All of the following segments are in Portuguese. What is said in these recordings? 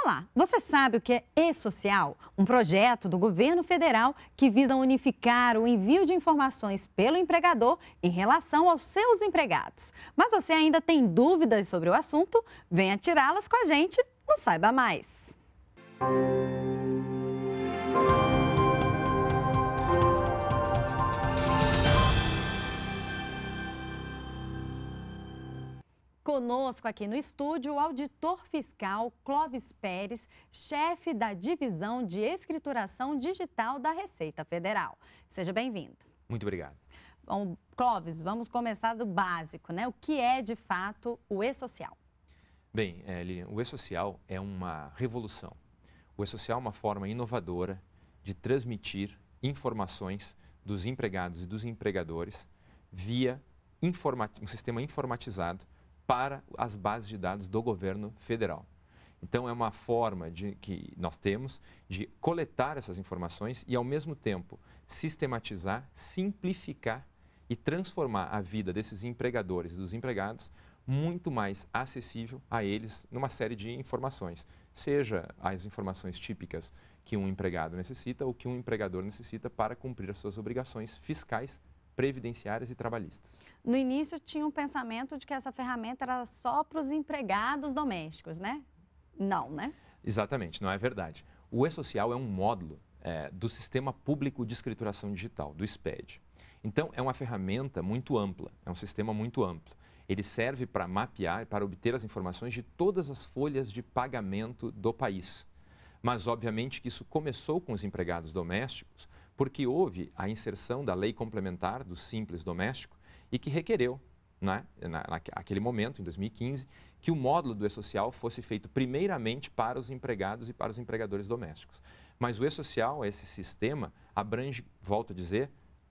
Olá, você sabe o que é E-Social? Um projeto do governo federal que visa unificar o envio de informações pelo empregador em relação aos seus empregados. Mas você ainda tem dúvidas sobre o assunto? Venha tirá-las com a gente no Saiba Mais. Música Conosco aqui no estúdio, o auditor fiscal Clóvis Pérez, chefe da divisão de escrituração digital da Receita Federal. Seja bem-vindo. Muito obrigado. Bom, Clóvis, vamos começar do básico, né? O que é de fato o e-social? Bem, eh, Lilian, o e-social é uma revolução. O e-social é uma forma inovadora de transmitir informações dos empregados e dos empregadores via um sistema informatizado para as bases de dados do governo federal. Então, é uma forma de, que nós temos de coletar essas informações e, ao mesmo tempo, sistematizar, simplificar e transformar a vida desses empregadores e dos empregados muito mais acessível a eles numa série de informações, seja as informações típicas que um empregado necessita ou que um empregador necessita para cumprir as suas obrigações fiscais previdenciárias e trabalhistas. No início tinha um pensamento de que essa ferramenta era só para os empregados domésticos, né? Não, né? Exatamente, não é verdade. O E-Social é um módulo é, do Sistema Público de Escrituração Digital, do SPED. Então, é uma ferramenta muito ampla, é um sistema muito amplo. Ele serve para mapear, para obter as informações de todas as folhas de pagamento do país. Mas, obviamente, que isso começou com os empregados domésticos, porque houve a inserção da lei complementar do simples doméstico e que requereu, né, na, naquele momento, em 2015, que o módulo do E-Social fosse feito primeiramente para os empregados e para os empregadores domésticos. Mas o E-Social, esse sistema, abrange, volto a dizer,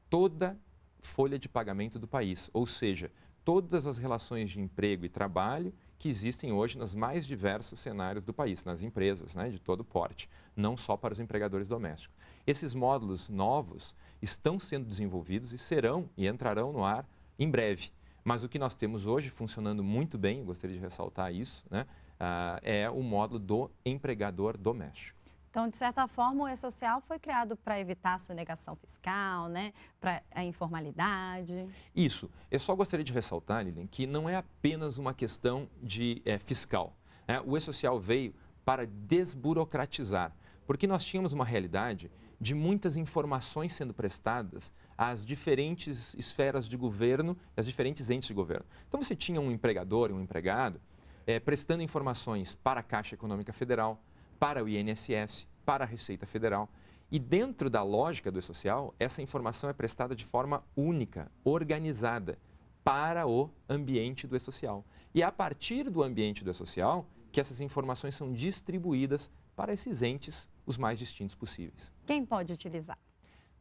toda folha de pagamento do país, ou seja, todas as relações de emprego e trabalho que existem hoje nos mais diversos cenários do país, nas empresas né, de todo porte, não só para os empregadores domésticos. Esses módulos novos estão sendo desenvolvidos e serão e entrarão no ar em breve. Mas o que nós temos hoje funcionando muito bem, gostaria de ressaltar isso, né, ah, é o módulo do empregador doméstico. Então, de certa forma, o E-Social foi criado para evitar a sonegação fiscal, né? para a informalidade. Isso. Eu só gostaria de ressaltar, Lilian, que não é apenas uma questão de é, fiscal. Né? O E-Social veio para desburocratizar, porque nós tínhamos uma realidade de muitas informações sendo prestadas às diferentes esferas de governo, às diferentes entes de governo. Então, você tinha um empregador e um empregado é, prestando informações para a Caixa Econômica Federal, para o INSS, para a Receita Federal. E dentro da lógica do eSocial, social essa informação é prestada de forma única, organizada, para o ambiente do eSocial social E é a partir do ambiente do eSocial social que essas informações são distribuídas para esses entes os mais distintos possíveis. Quem pode utilizar?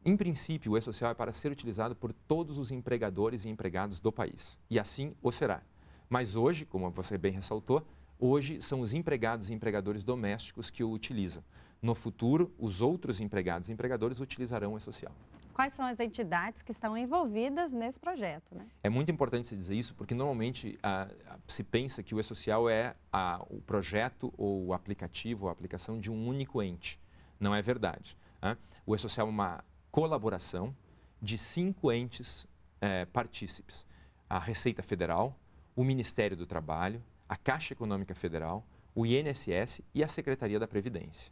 Em princípio, o E-Social é para ser utilizado por todos os empregadores e empregados do país. E assim o será. Mas hoje, como você bem ressaltou, Hoje são os empregados e empregadores domésticos que o utilizam. No futuro, os outros empregados e empregadores utilizarão o eSocial. social Quais são as entidades que estão envolvidas nesse projeto? Né? É muito importante se dizer isso, porque normalmente a, a, se pensa que o E-Social é a, o projeto ou o aplicativo ou a aplicação de um único ente. Não é verdade. Né? O E-Social é uma colaboração de cinco entes é, partícipes: a Receita Federal, o Ministério do Trabalho, a Caixa Econômica Federal, o INSS e a Secretaria da Previdência.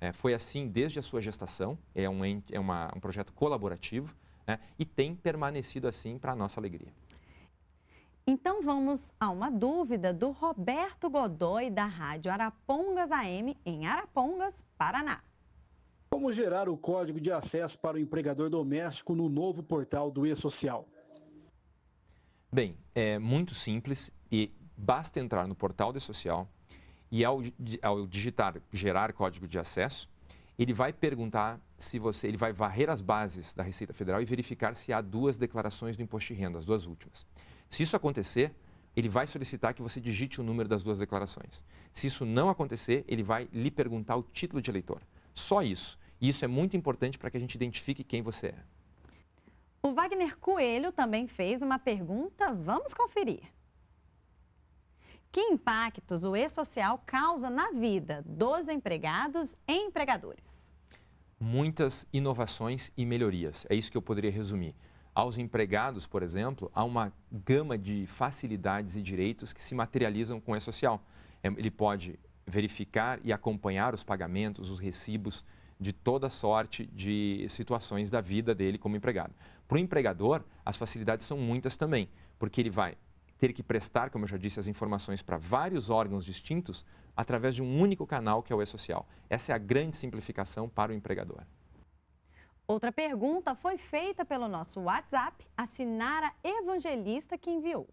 É, foi assim desde a sua gestação, é um, é uma, um projeto colaborativo né, e tem permanecido assim para a nossa alegria. Então vamos a uma dúvida do Roberto Godoy, da Rádio Arapongas AM, em Arapongas, Paraná. Como gerar o código de acesso para o empregador doméstico no novo portal do eSocial? Bem, é muito simples e Basta entrar no portal de social e ao, ao digitar gerar código de acesso, ele vai perguntar se você, ele vai varrer as bases da Receita Federal e verificar se há duas declarações do imposto de renda, as duas últimas. Se isso acontecer, ele vai solicitar que você digite o número das duas declarações. Se isso não acontecer, ele vai lhe perguntar o título de eleitor. Só isso. E isso é muito importante para que a gente identifique quem você é. O Wagner Coelho também fez uma pergunta, vamos conferir. Que impactos o e-social causa na vida dos empregados e empregadores? Muitas inovações e melhorias. É isso que eu poderia resumir. Aos empregados, por exemplo, há uma gama de facilidades e direitos que se materializam com o e-social. É, ele pode verificar e acompanhar os pagamentos, os recibos de toda sorte de situações da vida dele como empregado. Para o empregador, as facilidades são muitas também, porque ele vai ter que prestar, como eu já disse, as informações para vários órgãos distintos através de um único canal que é o e-social. Essa é a grande simplificação para o empregador. Outra pergunta foi feita pelo nosso WhatsApp, a Sinara Evangelista que enviou.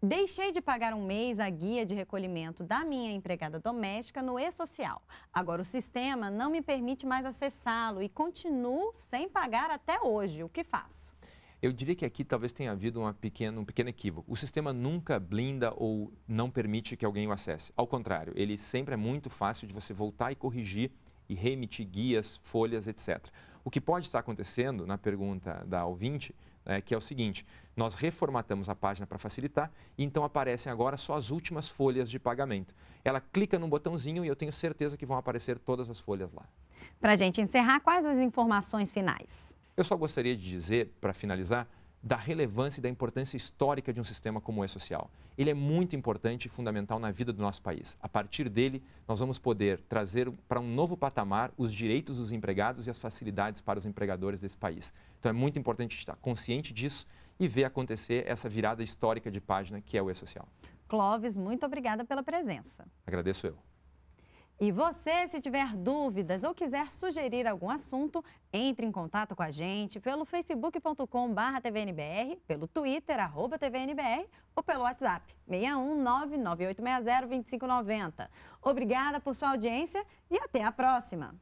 Deixei de pagar um mês a guia de recolhimento da minha empregada doméstica no e-social. Agora o sistema não me permite mais acessá-lo e continuo sem pagar até hoje. O que faço? Eu diria que aqui talvez tenha havido uma pequena, um pequeno equívoco. O sistema nunca blinda ou não permite que alguém o acesse. Ao contrário, ele sempre é muito fácil de você voltar e corrigir e reemitir guias, folhas, etc. O que pode estar acontecendo, na pergunta da ouvinte, é que é o seguinte: nós reformatamos a página para facilitar, e então aparecem agora só as últimas folhas de pagamento. Ela clica num botãozinho e eu tenho certeza que vão aparecer todas as folhas lá. Para a gente encerrar, quais as informações finais? Eu só gostaria de dizer, para finalizar, da relevância e da importância histórica de um sistema como o E-Social. Ele é muito importante e fundamental na vida do nosso país. A partir dele, nós vamos poder trazer para um novo patamar os direitos dos empregados e as facilidades para os empregadores desse país. Então é muito importante estar consciente disso e ver acontecer essa virada histórica de página que é o E-Social. Clóvis, muito obrigada pela presença. Agradeço eu. E você, se tiver dúvidas ou quiser sugerir algum assunto, entre em contato com a gente pelo facebook.com.br tvnbr, pelo twitter, arroba tvnbr ou pelo WhatsApp 61998602590. Obrigada por sua audiência e até a próxima!